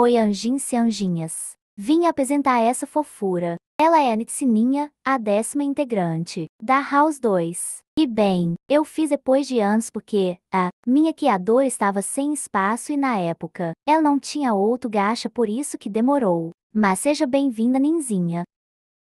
Oi anjins e anjinhas. Vim apresentar essa fofura. Ela é a Nitsininha, a décima integrante da House 2. E bem, eu fiz depois de anos porque a minha criadora estava sem espaço e na época ela não tinha outro gacha por isso que demorou. Mas seja bem-vinda Ninzinha.